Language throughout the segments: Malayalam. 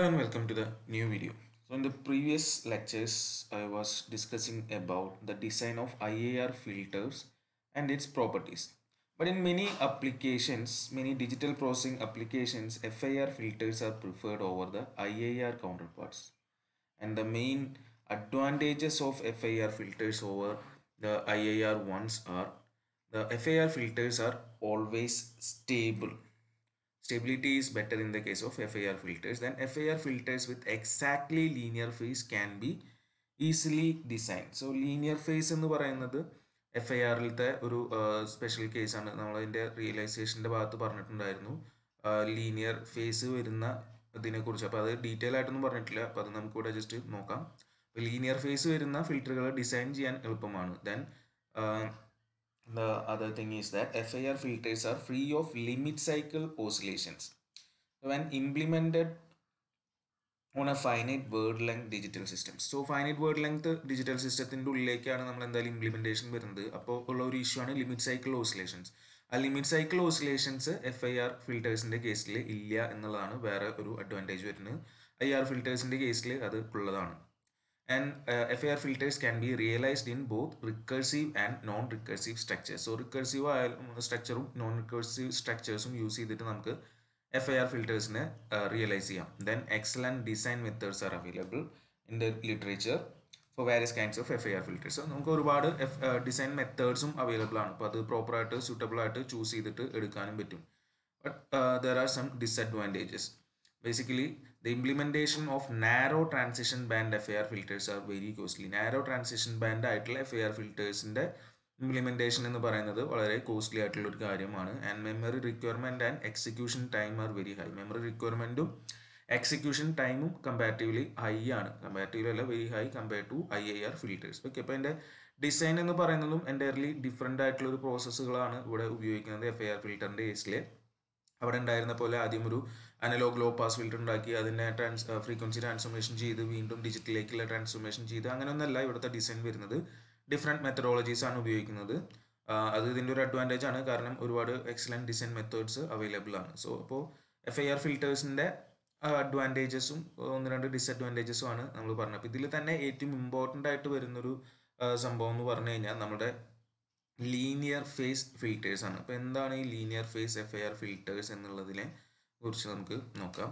and welcome to the new video so in the previous lectures i was discussing about the design of iar filters and its properties but in many applications many digital processing applications fir filters are preferred over the iar counterparts and the main advantages of fir filters over the iar ones are the fir filters are always stable Stability is better in the case of FAR filters. Then FAR filters with exactly linear phase can be easily designed. So linear phase എന്ന് പറയുന്നത് എഫ് ഐ ആറിലത്തെ ഒരു സ്പെഷ്യൽ കേസാണ് നമ്മളതിൻ്റെ റിയലൈസേഷൻ്റെ ഭാഗത്ത് പറഞ്ഞിട്ടുണ്ടായിരുന്നു ലീനിയർ ഫേസ് വരുന്ന ഇതിനെക്കുറിച്ച് അപ്പോൾ അത് ഡീറ്റെയിൽ ആയിട്ടൊന്നും പറഞ്ഞിട്ടില്ല അപ്പോൾ അത് നമുക്കിവിടെ ജസ്റ്റ് നോക്കാം അപ്പോൾ ലീനിയർ ഫേസ് വരുന്ന ഫിൽറ്ററുകൾ ഡിസൈൻ ചെയ്യാൻ എളുപ്പമാണ് then the other thing is that FIR filters are free of limit cycle oscillations. When implemented on a finite word length digital system so finite word length digital സിസ്റ്റത്തിൻ്റെ ഉള്ളിലേക്കാണ് നമ്മൾ എന്തായാലും ഇംപ്ലിമെൻറ്റേഷൻ വരുന്നത് അപ്പോൾ ഉള്ള ഒരു ഇഷ്യൂ ആണ് ലിമിറ്റ് സൈക്കിൾ ഓസിലേഷൻസ് ആ limit cycle oscillations F I R ഫിൽറ്റേഴ്സിൻ്റെ കേസിൽ ഇല്ല എന്നുള്ളതാണ് വേറെ ഒരു അഡ്വാൻറ്റേജ് വരുന്നത് ഐ ആർ ഫിൽറ്റേഴ്സിൻ്റെ കേസിൽ അത് ഉള്ളതാണ് and uh, FAR filters can be realized in both recursive and non-recursive structures. So recursive structure ഉം non-recursive structures ഉം യൂസ് ചെയ്തിട്ട് നമുക്ക് എഫ് ഐ ആർ ഫിൽറ്റേഴ്സിനെ റിയലൈസ് ചെയ്യാം then excellent design methods are available in the literature for various kinds of F I R filters നമുക്ക് ഒരുപാട് ഡിസൈൻ മെത്തേഡ്സും അവൈലബിൾ ആണ് അപ്പോൾ അത് പ്രോപ്പറായിട്ട് സ്യൂട്ടബിൾ ആയിട്ട് ചൂസ് ചെയ്തിട്ട് എടുക്കാനും പറ്റും but there are some disadvantages Basically, the implementation of narrow transition band FAR filters are very costly. Narrow transition band ആയിട്ടുള്ള FAR filtersൻ്റെ ഇംപ്ലിമെൻറ്റേഷൻ എന്ന് പറയുന്നത് വളരെ കോസ്റ്റ്ലി ആയിട്ടുള്ള ഒരു കാര്യമാണ് and memory requirement and execution time are very high memory റിക്വയർമെൻറ്റും എക്സിക്യൂഷൻ ടൈമും കമ്പാരിറ്റീവ്ലി ഹൈ ആണ് കമ്പാരിറ്റീവ്ലി അല്ല very high compare to I I R filters okay അപ്പോൾ എൻ്റെ ഡിസൈൻ എന്ന് പറയുന്നതും എൻ്റയർലി ഡിഫറെൻ്റ് ആയിട്ടുള്ള ഒരു പ്രോസസ്സുകളാണ് ഇവിടെ ഉപയോഗിക്കുന്നത് എഫ് ഐ ആർ ഫിൽറ്ററിൻ്റെ കേസിൽ അവിടെ ഉണ്ടായിരുന്ന പോലെ ആദ്യം ഒരു അനലോഗ് ലോ പാസ് ഫിൽറ്റർ ഉണ്ടാക്കി അതിനെ ട്രാൻസ് ഫ്രീക്വൻസി ട്രാൻസ്ഫോർമേഷൻ ചെയ്ത് വീണ്ടും ഡിജിറ്റലിലേക്കുള്ള ട്രാൻസ്ഫോർമേഷൻ ചെയ്ത് അങ്ങനെയൊന്നല്ല ഇവിടുത്തെ ഡിസൈൻ വരുന്നത് ഡിഫറെൻറ്റ് മെത്തഡോളജീസ് ആണ് ഉപയോഗിക്കുന്നത് അത് ഇതിൻ്റെ ഒരു അഡ്വാൻറ്റേജ് ആണ് കാരണം ഒരുപാട് എക്സലൻറ്റ് ഡിസൈൻ മെത്തേഡ്സ് അവൈലബിൾ ആണ് സോ അപ്പോൾ എഫ് ഐ ആർ ഫിൽറ്റേഴ്സിൻ്റെ അഡ്വാൻറ്റേജസും ഒന്ന് രണ്ട് ഡിസഡ്വാൻറ്റേജസും ആണ് നമ്മൾ പറഞ്ഞത് അപ്പോൾ ഇതിൽ തന്നെ ഏറ്റവും ഇമ്പോർട്ടൻ്റ് ആയിട്ട് വരുന്നൊരു സംഭവം എന്ന് പറഞ്ഞു കഴിഞ്ഞാൽ നമ്മുടെ ലീനിയർ ഫേസ് ഫിൽറ്റേഴ്സ് ആണ് അപ്പോൾ എന്താണ് ഈ linear phase F I R filters എന്നുള്ളതിനെ കുറിച്ച് നമുക്ക് നോക്കാം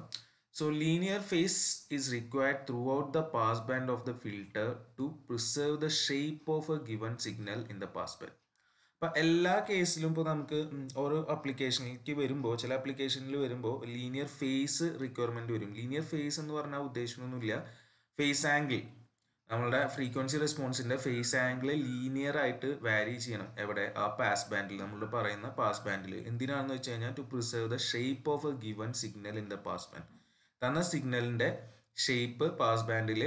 is required throughout the throughout the passband of the filter to preserve the shape of a given signal in the passband. അപ്പോൾ എല്ലാ കേസിലും ഇപ്പോൾ നമുക്ക് ഓരോ അപ്ലിക്കേഷനിലേക്ക് വരുമ്പോൾ ചില അപ്ലിക്കേഷനിൽ വരുമ്പോൾ ലീനിയർ ഫേസ് റിക്വയർമെൻറ്റ് വരും ലീനിയർ ഫേസ് എന്ന് പറഞ്ഞാൽ ഉദ്ദേശമൊന്നുമില്ല ഫേസ് ആംഗിൾ നമ്മളുടെ ഫ്രീക്വൻസി റെസ്പോൺസിന്റെ ഫേസ് ആംഗിൾ ലീനിയർ ആയിട്ട് വാരി ചെയ്യണം എവിടെ ആ പാസ് ബാൻഡിൽ നമ്മൾ പറയുന്ന പാസ് ബാൻഡിൽ എന്തിനാണെന്ന് വെച്ച് കഴിഞ്ഞാൽ to preserve the shape of a given signal in the pass band തന്ന സിഗ്നലിന്റെ ഷേപ്പ് പാസ് ബാൻഡിൽ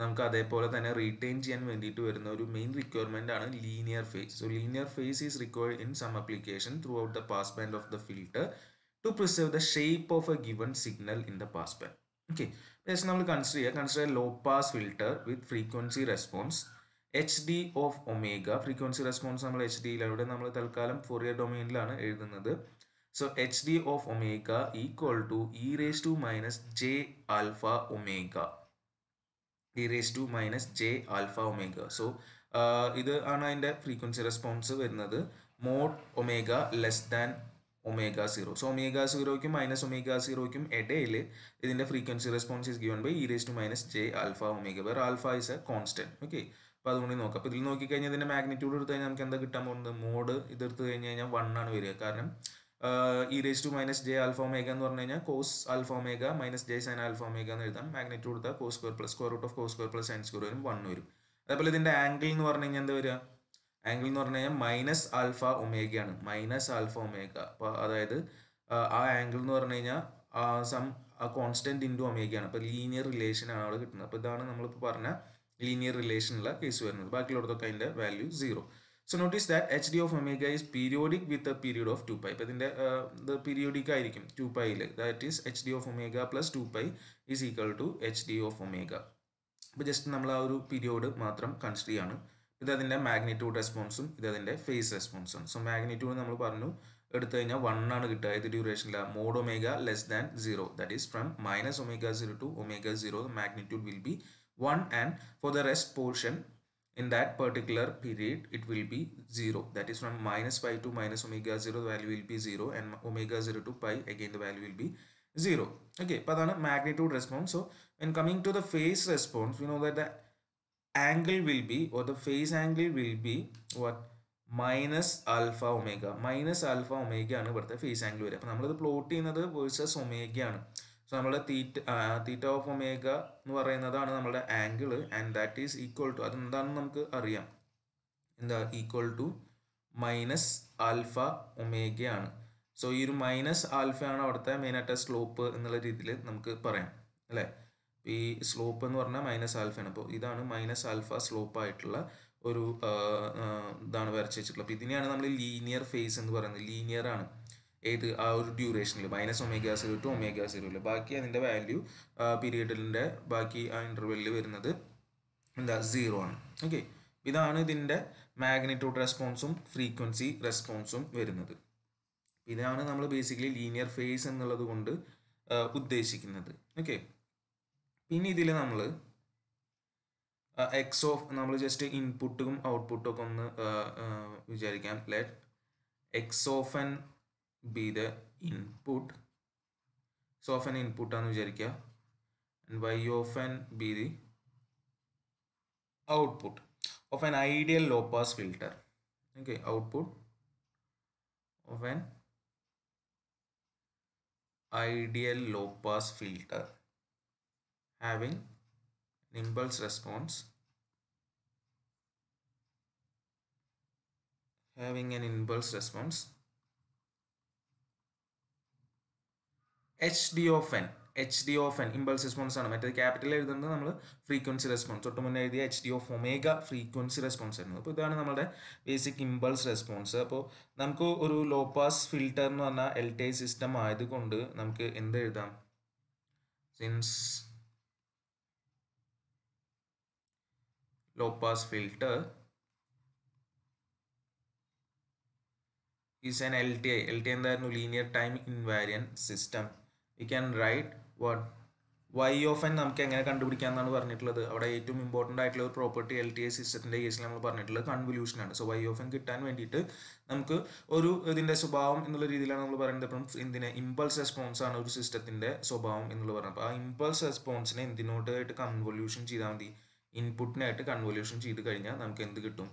നമുക്ക് അതേപോലെ തന്നെ റീറ്റെയിൻ ചെയ്യാൻ വേണ്ടിയിട്ട് വരുന്ന ഒരു മെയിൻ റിക്വയർമെന്റ് ആണ് linear phase so linear phase is required in some application throughout the pass band of the filter to preserve the shape of a given signal in the pass band okay ഏകദേശം നമ്മൾ കൺസിഡർ ചെയ്യുക consider low pass filter with frequency response H D of omega frequency response നമ്മൾ എച്ച് ഡിയിലൂടെ നമ്മൾ തൽക്കാലം ഫോറിയർ ഡൊമൈനിലാണ് എഴുതുന്നത് so H D of omega equal to E raise to minus j alpha omega e raise to minus j alpha omega so ഇത് ആണ് അതിൻ്റെ ഫ്രീക്വൻസി റെസ്പോൺസ് വരുന്നത് mod omega less than omega zero so omega സീറോയ്ക്കും മൈനസ് ഒമേഗ സീറോയ്ക്കും ഇടയിൽ ഇതിൻ്റെ frequency response is given by e raise to minus j alpha omega where alpha is a constant okay അപ്പോൾ അതുകൊണ്ട് നോക്കാം അപ്പോൾ ഇതിൽ നോക്കിക്കഴിഞ്ഞാൽ ഇതിൻ്റെ മാഗ്നിറ്റ്യൂഡ് എടുത്തു കഴിഞ്ഞാൽ നമുക്ക് എന്താ കിട്ടാൻ പോകുന്നത് മോഡ് ഇതെടുത്ത് കഴിഞ്ഞ് കഴിഞ്ഞാൽ വൺ ആണ് വരിക കാരണം e raise to minus j alpha omega എന്ന് പറഞ്ഞു കഴിഞ്ഞാൽ cos alpha omega minus j sine alpha omega എന്ന് എഴുതാം മാഗ്നിറ്റ്യൂഡ് എടുത്താൽ cos square plus square root of cos square plus sine square വരും വൺ വരും അതേപോലെ ഇതിൻ്റെ ആംഗിൾ എന്ന് പറഞ്ഞു കഴിഞ്ഞാൽ എന്താ വരിക ആംഗിൾ എന്ന് പറഞ്ഞു കഴിഞ്ഞാൽ മൈനസ് ആൽഫ ഒമേഗയാണ് മൈനസ് ആൽഫ ഒമേഗ അപ്പോൾ അതായത് ആ ആംഗിൾ എന്ന് പറഞ്ഞു കഴിഞ്ഞാൽ സം കോൺസ്റ്റൻറ്റ് ഇൻറ്റു ഒമേഗയാണ് അപ്പോൾ ലീനിയർ റിലേഷനാണ് അവിടെ കിട്ടുന്നത് അപ്പോൾ ഇതാണ് നമ്മളിപ്പോൾ പറഞ്ഞ ലീനിയർ റിലേഷനുള്ള കേസ് വരുന്നത് ബാക്കിയുള്ളടത്തൊക്കെ അതിൻ്റെ value zero so notice that H D of omega is periodic with a period of two pi ഇപ്പോൾ ഇതിൻ്റെ ഇത് പീരിയോഡിക് ആയിരിക്കും ടു പൈയിൽ that is H D of omega plus two pi is equal to H D of omega അപ്പോൾ ജസ്റ്റ് നമ്മൾ ആ ഒരു പീരിയോഡ് മാത്രം കൺസിഡർ ചെയ്യാണ് ഇത് അതിൻ്റെ മാഗ്നിറ്റ്യൂഡ് റെസ്പോൺസും ഇത് അതിൻ്റെ ഫേസ് റെസ്പോൺസും സോ മാഗ്നിറ്റ്യൂഡ് നമ്മൾ പറഞ്ഞു എടുത്തു കഴിഞ്ഞാൽ വൺ ആണ് കിട്ടുക ഇത് ഡ്യൂറേഷനില്ല mod omega less than zero that is from minus omega zero to omega zero magnitude will be one and for the rest portion in that particular period it will be zero that is from minus five to minus omega zero value will be zero and omega zero to pi again the value will be zero okay അപ്പോൾ അതാണ് magnitude response so in coming to the face response we know that the angle will be or the phase angle will be what minus alpha omega minus alpha omega ആണ് ഇവിടുത്തെ ഫേസ് ആംഗിൾ വരിക അപ്പോൾ നമ്മളിത് പ്ലോട്ട് ചെയ്യുന്നത് വേഴ്സസ് ഒമേഗയാണ് സോ നമ്മുടെ തീറ്റ തീറ്റ ഓഫ് ഒമേഗ എന്ന് പറയുന്നതാണ് നമ്മുടെ angle and that is equal to അതെന്താണെന്ന് നമുക്ക് അറിയാം എന്താ ഈക്വൽ ടു മൈനസ് ആൽഫ ഒമേഗയാണ് സോ ഈ ഒരു മൈനസ് ആൽഫയാണ് അവിടുത്തെ മെയിനായിട്ട് സ്ലോപ്പ് എന്നുള്ള രീതിയിൽ നമുക്ക് പറയാം അല്ലേ ഈ സ്ലോപ്പ് എന്ന് പറഞ്ഞാൽ മൈനസ് ആൽഫയാണ് അപ്പോൾ ഇതാണ് മൈനസ് ആൽഫ സ്ലോപ്പ് ആയിട്ടുള്ള ഒരു ഇതാണ് വരച്ച് വെച്ചിട്ടുള്ളത് അപ്പോൾ ഇതിനെയാണ് നമ്മൾ ലീനിയർ ഫേസ് എന്ന് പറയുന്നത് ലീനിയർ ആണ് ഏത് ആ ഒരു ഡ്യൂറേഷനിൽ minus omega zero to omega ഇല്ല ബാക്കി അതിൻ്റെ വാല്യൂ പീരീഡിൻ്റെ ബാക്കി ആ ഇൻ്റർവെല്ലിൽ വരുന്നത് എന്താ സീറോ ആണ് ഓക്കെ ഇതാണ് ഇതിൻ്റെ മാഗ്നിറ്റ്യൂഡ് റെസ്പോൺസും ഫ്രീക്വൻസി റെസ്പോൺസും വരുന്നത് ഇതാണ് നമ്മൾ ബേസിക്കലി ലീനിയർ ഫേസ് എന്നുള്ളത് കൊണ്ട് ഉദ്ദേശിക്കുന്നത് ഓക്കെ പിന്നെ ഇതിൽ നമ്മൾ എക്സ് ഓഫ് നമ്മൾ ജസ്റ്റ് ഇൻപുട്ടും ഔട്ട്പുട്ടും ഒക്കെ ഒന്ന് വിചാരിക്കാം let x of n be the input x of n ഇൻപുട്ടാന്ന് വിചാരിക്കുക y of n be the output of n ideal low pass filter okay output of n ideal low pass filter having an impulse response having an impulse response hd of n hd of n impulse response ആണ് മറ്റേ ക്യാപിറ്റൽ എഴുതുന്നത് നമ്മൾ ഫ്രീക്വൻസി റെസ്പോൺസ് തൊട്ട് മുന്നേ എഴുതിയ H D of omega frequency response ആയിരുന്നു അപ്പോൾ ഇതാണ് നമ്മുടെ ബേസിക് ഇമ്പൾസ് റെസ്പോൺസ് അപ്പോൾ നമുക്ക് ഒരു ലോ പാസ് ഫിൽറ്റർ എന്ന് പറഞ്ഞാൽ എൽ ടി ഐ സിസ്റ്റം ആയതുകൊണ്ട് നമുക്ക് എന്ത് എഴുതാം since low pass filter is an LTI. LTI എന്തായിരുന്നു linear time invariant system we can write what y of n നമുക്ക് എങ്ങനെ കണ്ടുപിടിക്കാം എന്നാണ് പറഞ്ഞിട്ടുള്ളത് അവിടെ ഏറ്റവും ഇമ്പോർട്ടൻ്റ് ആയിട്ടുള്ള ഒരു പ്രോപ്പർട്ടി എൽ ടി ഐ സിസ്റ്റത്തിൻ്റെ കേസിൽ നമ്മൾ പറഞ്ഞിട്ടുള്ളത് കൺവല്യൂഷനാണ് സോ വൈ ഓഫ് എൻ കിട്ടാൻ വേണ്ടിയിട്ട് നമുക്ക് ഒരു ഇതിൻ്റെ സ്വഭാവം എന്നുള്ള രീതിയിലാണ് നമ്മൾ പറയുന്നത് ഇപ്പം എന്തിനെ ഇമ്പൾസ് റെസ്പോൺസ് ആണ് ഒരു സിസ്റ്റത്തിൻ്റെ സ്വഭാവം എന്നുള്ള പറയുന്നത് അപ്പോൾ ആ ഇമ്പൾസ് റെസ്പോൺസിനെ എന്തിനോട്ടായിട്ട് കൺവല്യൂഷൻ ചെയ്താൽ മതി ഇൻപുട്ടിനായിട്ട് കൺവൊല്യൂഷൻ ചെയ്ത് കഴിഞ്ഞാൽ നമുക്ക് എന്ത് കിട്ടും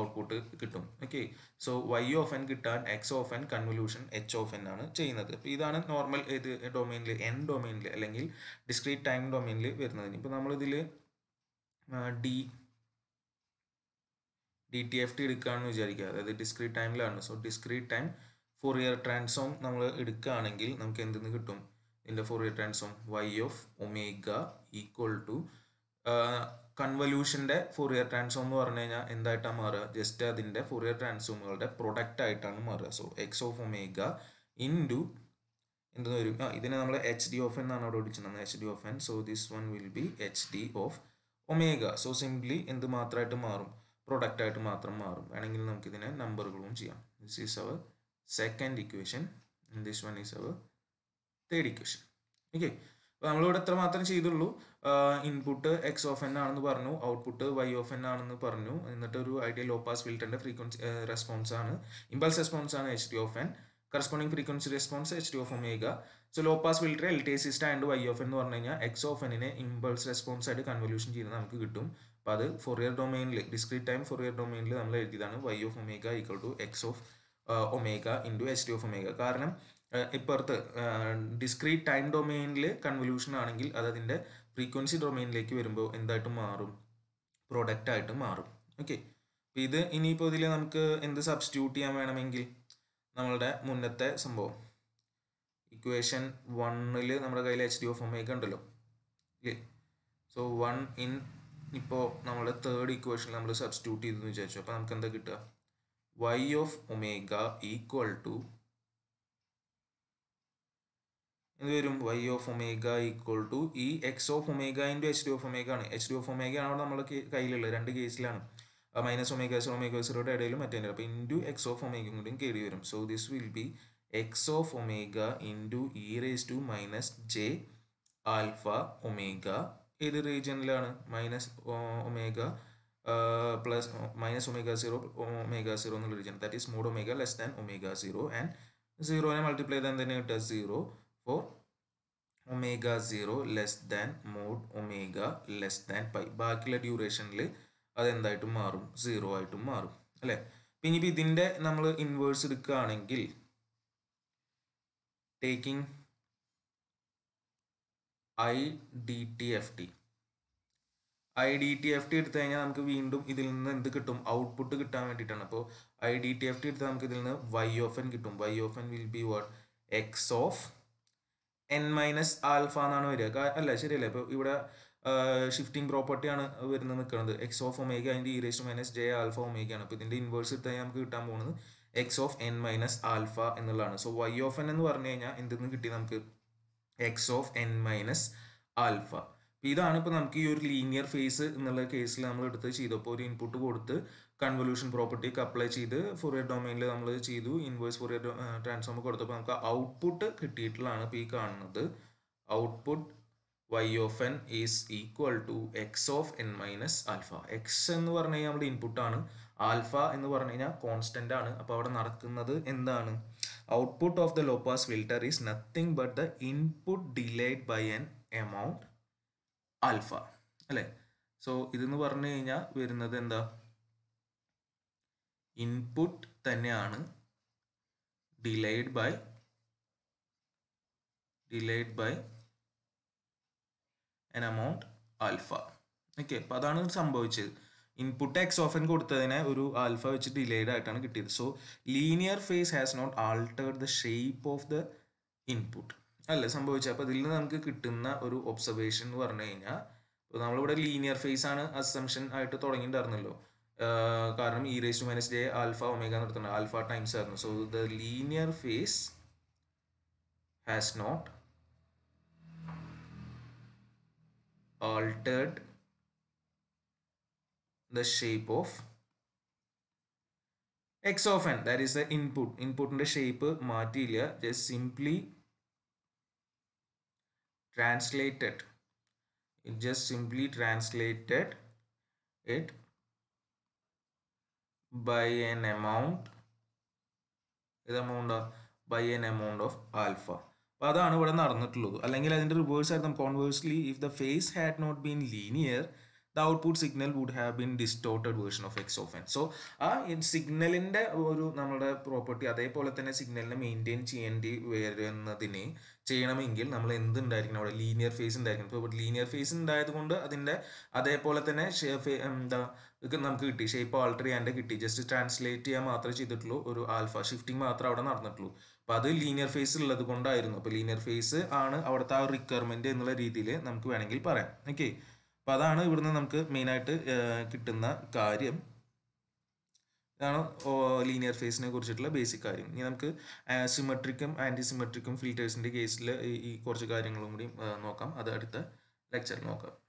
ഔട്ട്പുട്ട് കിട്ടും okay so y of n കിട്ടാൻ x of n convolution H of n ആണ് ചെയ്യുന്നത് അപ്പോൾ ഇതാണ് നോർമൽ ഇത് ഡൊമൈനിൽ എൻ ഡൊമൈനിൽ അല്ലെങ്കിൽ ഡിസ്ക്രീറ്റ് ടൈം ഡൊമൈനിൽ വരുന്നതിന് ഇപ്പോൾ നമ്മളിതിൽ D D T F T എടുക്കുകയാണെന്ന് വിചാരിക്കുക അതായത് ഡിസ്ക്രീറ്റ് ടൈമിലാണ് so discrete time Fourier transform നമ്മൾ എടുക്കുകയാണെങ്കിൽ നമുക്ക് എന്തെന്ന് കിട്ടും ഇതിൻ്റെ Fourier transform y of omega equal to കൺവല്യൂഷൻ്റെ ഫുറിയർ ട്രാൻസ്ഫോം എന്ന് പറഞ്ഞു കഴിഞ്ഞാൽ എന്തായിട്ടാണ് മാറുക ജസ്റ്റ് അതിൻ്റെ ഫുറിയർ ട്രാൻസ്ഫോമുകളുടെ പ്രൊഡക്റ്റ് ആയിട്ടാണ് മാറുക so x of omega into ടു എന്തെന്ന് വരും ആ ഇതിനെ നമ്മൾ എച്ച് ഡി ഓഫ് എന്നാണ് അവിടെ വിളിക്കുന്നത് H D of n so this one will be H D of omega so simply എന്ത് മാത്രമായിട്ട് മാറും പ്രൊഡക്റ്റ് ആയിട്ട് മാത്രം മാറും വേണമെങ്കിൽ നമുക്കിതിനെ നമ്പറുകളും ചെയ്യാം this is our second equation this one is our third equation okay അപ്പോൾ നമ്മളിവിടെ ഇത്ര മാത്രം ചെയ്തുള്ളൂ ഇൻപുട്ട് എക്സ് ഓഫ് എൻ ആണെന്ന് പറഞ്ഞു ഔട്ട്പുട്ട് വൈ ഓഫ് എൻ ആണെന്ന് പറഞ്ഞു എന്നിട്ട് ഒരു ഐഡിയൽ ലോ പാസ് ഫിൽറ്ററിൻ്റെ ഫ്രീക്വൻസി റെസ്പോൺസ് ആണ് ഇമ്പൾസ് റെസ്പോൺസ് ആണ് H D of n corresponding frequency response H D of omega so low pass filter L T C stand y of എന്ന് പറഞ്ഞു കഴിഞ്ഞാൽ എക്സ് ഓഫ് എനിനെ ഇമ്പൾസ് റെസ്പോൺസ് ആയിട്ട് കൺവല്യൂഷൻ ചെയ്ത് നമുക്ക് കിട്ടും അപ്പോൾ അത് ഫോറിയർ ഡൊമൈനിൽ ഡിസ്ക്രീറ്റ് ടൈം ഫോറിയർ ഡൊമൈനിൽ നമ്മൾ എഴുതിയതാണ് y of omega equal to x of omega into H D of omega കാരണം ഇപ്പുറത്ത് ഡിസ്ക്രീറ്റ് ടൈം ഡൊമൈനിൽ കൺവല്യൂഷൻ ആണെങ്കിൽ അത് അതിൻ്റെ ഫ്രീക്വൻസി ഡൊമൈനിലേക്ക് വരുമ്പോൾ എന്തായിട്ട് മാറും പ്രോഡക്റ്റ് ആയിട്ട് മാറും ഓക്കെ അപ്പോൾ ഇത് ഇനിയിപ്പോൾ ഇതിൽ നമുക്ക് എന്ത് സബ്സ്റ്റിറ്റ്യൂട്ട് ചെയ്യാൻ വേണമെങ്കിൽ നമ്മളുടെ മുന്നത്തെ സംഭവം ഇക്വേഷൻ വണ്ണിൽ നമ്മുടെ കയ്യിൽ എച്ച് ഡി ഓഫ് ഒമേക്ക ഉണ്ടല്ലോ ഇല്ലേ സോ വൺ ഇൻ ഇപ്പോൾ നമ്മുടെ തേർഡ് ഇക്വേഷനിൽ നമ്മൾ സബ്സ്റ്റിറ്റ്യൂട്ട് ചെയ്തെന്ന് വിചാരിച്ചു അപ്പോൾ നമുക്ക് എന്താ കിട്ടുക y of omega equal to എന്ത് വരും y of omega equal to ഈ x of omega into H D of omega ആണ് എച്ച് ഡി ഓഫ് ഒമേഗ ആണ് അവിടെ നമ്മുടെ കയ്യിലുള്ളത് രണ്ട് കേസിലാണ് മൈനസ് ഒമേഗ സീറോ ഒമേഗ സീറോയുടെ ഇടയിൽ മറ്റേ അപ്പോൾ ഇൻറ്റു എക്സ് ഓഫ് ഒമേഗയും കൂടിയും കയറി വരും so this will be x of omega into e raise to minus j alpha omega ഏത് റീജിയനിലാണ് minus omega plus minus omega zero omega zero എന്നുള്ള region that is mod omega less than omega zero and സീറോനെ മൾട്ടിപ്ലൈ ചെയ്താൽ തന്നെ കിട്ടുക സീറോ അപ്പോൾ omega zero less than mod omega less than pi ബാക്കിയുള്ള ഡ്യൂറേഷനിൽ അതെന്തായിട്ട് മാറും സീറോ ആയിട്ടും മാറും അല്ലേ പിന്നെ ഇപ്പം ഇതിൻ്റെ നമ്മൾ ഇൻവേഴ്സ് എടുക്കുകയാണെങ്കിൽ taking I D T F T I D T F T എടുത്തു കഴിഞ്ഞാൽ നമുക്ക് വീണ്ടും ഇതിൽ നിന്ന് എന്ത് കിട്ടും ഔട്ട്പുട്ട് കിട്ടാൻ വേണ്ടിയിട്ടാണ് അപ്പോൾ I D T F T എടുത്താൽ നമുക്ക് ഇതിൽ നിന്ന് വൈ ഓഫ് എൻ കിട്ടും y of n will be what x of n minus alpha എന്നാണ് വരിക അല്ല ശരിയല്ലേ ഇപ്പൊ ഇവിടെ ഷിഫ്റ്റിംഗ് പ്രോപ്പർട്ടിയാണ് വരുന്ന നിൽക്കുന്നത് എക്സ് ഓഫ് ഒമേഗ അതിന്റെ e raise minus j alpha ഒമേഗയാണ് അപ്പൊ ഇതിന്റെ ഇൻവേഴ്സ് എടുത്താൽ നമുക്ക് കിട്ടാൻ പോകുന്നത് x of n minus alpha എന്നുള്ളതാണ് സോ വൈ ഓഫ് എൻ എന്ന് പറഞ്ഞു കഴിഞ്ഞാൽ എന്തെന്ന് കിട്ടി നമുക്ക് x of n minus alpha അപ്പോൾ ഇതാണ് ഇപ്പോൾ നമുക്ക് ഈ ഒരു ലീനിയർ ഫേസ് എന്നുള്ള കേസിൽ നമ്മൾ എടുത്ത് ചെയ്തപ്പോൾ ഒരു ഇൻപുട്ട് കൊടുത്ത് കൺവല്യൂഷൻ ഒക്കെ അപ്ലൈ ചെയ്ത് ഫോറിയർ ഡൊമൈനിൽ നമ്മൾ ചെയ്തു ഇൻവേഴ്സ് ഫോറിയർ ട്രാൻസ്ഫോം കൊടുത്തപ്പോൾ നമുക്ക് ഔട്ട്പുട്ട് കിട്ടിയിട്ടുള്ളതാണ് ഇപ്പോൾ ഈ കാണുന്നത് output y of n is equal to x of n minus alpha x എന്ന് പറഞ്ഞു കഴിഞ്ഞാൽ നമ്മുടെ ഇൻപുട്ടാണ് ആൽഫ എന്ന് പറഞ്ഞു കഴിഞ്ഞാൽ കോൺസ്റ്റൻ്റ് ആണ് അപ്പോൾ അവിടെ നടക്കുന്നത് എന്താണ് output of the low pass filter filter is nothing but the input delayed by n amount alpha അല്ലെ സോ ഇതെന്ന് പറഞ്ഞു കഴിഞ്ഞാൽ വരുന്നത് എന്താ ഇൻപുട്ട് തന്നെയാണ് delayed by delayed by n amount alpha okay അപ്പൊ അതാണ് സംഭവിച്ചത് ഇൻപുട്ട് എക്സ് ഓഫൻ എൻ കൊടുത്തതിനെ ഒരു ആൽഫ വെച്ച് ഡിലേഡ് ആയിട്ടാണ് കിട്ടിയത് so linear phase has not altered the shape of the input അല്ല സംഭവിച്ചത് അപ്പൊ ഇതിൽ നിന്ന് നമുക്ക് കിട്ടുന്ന ഒരു ഒബ്സർവേഷൻ എന്ന് പറഞ്ഞു കഴിഞ്ഞാൽ ഇപ്പോൾ നമ്മളിവിടെ ലീനിയർ ഫേസ് ആണ് അസംഷൻ ആയിട്ട് തുടങ്ങിയിട്ടുണ്ടായിരുന്നല്ലോ കാരണം ഇ റേസ് ടു മൈനസ് ഡേ ആൽഫ ഒമേഗ നടത്തുന്നുണ്ട് ആൽഫ ടൈംസ് ആയിരുന്നു so the linear phase has not altered the shape of x of n that is the input ഇൻപുട്ടിന്റെ ഷേപ്പ് മാറ്റിയില്ല just simply translated it just simply translated it by an amount the amount of by an amount of alpha അതാണ് ഇവിടെ നടന്നിട്ടുള്ളത് അല്ലെങ്കിൽ അതിൻ്റെ റിവേഴ്സ് ആയിരുന്നു conversely if the phase had not been linear the output signal would have been distorted version of x of n. So ആ സിഗ്നലിൻ്റെ ഒരു നമ്മുടെ പ്രോപ്പർട്ടി അതേപോലെ തന്നെ സിഗ്നലിനെ മെയിൻറ്റെയിൻ ചെയ്യേണ്ടി വരുന്നതിന് ചെയ്യണമെങ്കിൽ നമ്മൾ എന്തുണ്ടായിരിക്കണം അവിടെ ലീനിയർ ഫേസ് ഉണ്ടായിരിക്കണം ഇപ്പോൾ ലീനിയർ ഫേസ് ഉണ്ടായത് കൊണ്ട് അതിൻ്റെ അതേപോലെ തന്നെ എന്താ നമുക്ക് കിട്ടി ഷേപ്പ് ആൾട്ടർ ചെയ്യാണ്ട് കിട്ടി ജസ്റ്റ് ട്രാൻസ്ലേറ്റ് ചെയ്യാൻ മാത്രമേ ചെയ്തിട്ടുള്ളൂ ഒരു ആൽഫ ഷിഫ്റ്റിംഗ് മാത്രമേ അവിടെ നടന്നിട്ടുള്ളൂ അപ്പോൾ അത് ലീനിയർ ഫേസ് ഉള്ളത് കൊണ്ടായിരുന്നു അപ്പോൾ ലീനിയർ ഫേസ് ആണ് അവിടുത്തെ ആ റിക്വയർമെൻറ്റ് എന്നുള്ള രീതിയിൽ നമുക്ക് വേണമെങ്കിൽ പറയാം ഓക്കെ അപ്പൊ അതാണ് ഇവിടുന്ന് നമുക്ക് മെയിനായിട്ട് കിട്ടുന്ന കാര്യം ഇതാണ് ലീനിയർ ഫേസിനെ കുറിച്ചിട്ടുള്ള ബേസിക് കാര്യം ഇനി നമുക്ക് സിമെട്രിക്കും ആന്റി സിമെട്രിക്കും ഫിൽറ്റേഴ്സിന്റെ കേസിൽ ഈ കുറച്ച് കാര്യങ്ങളും കൂടി നോക്കാം അത് അടുത്ത ലെക്ചറിൽ നോക്കാം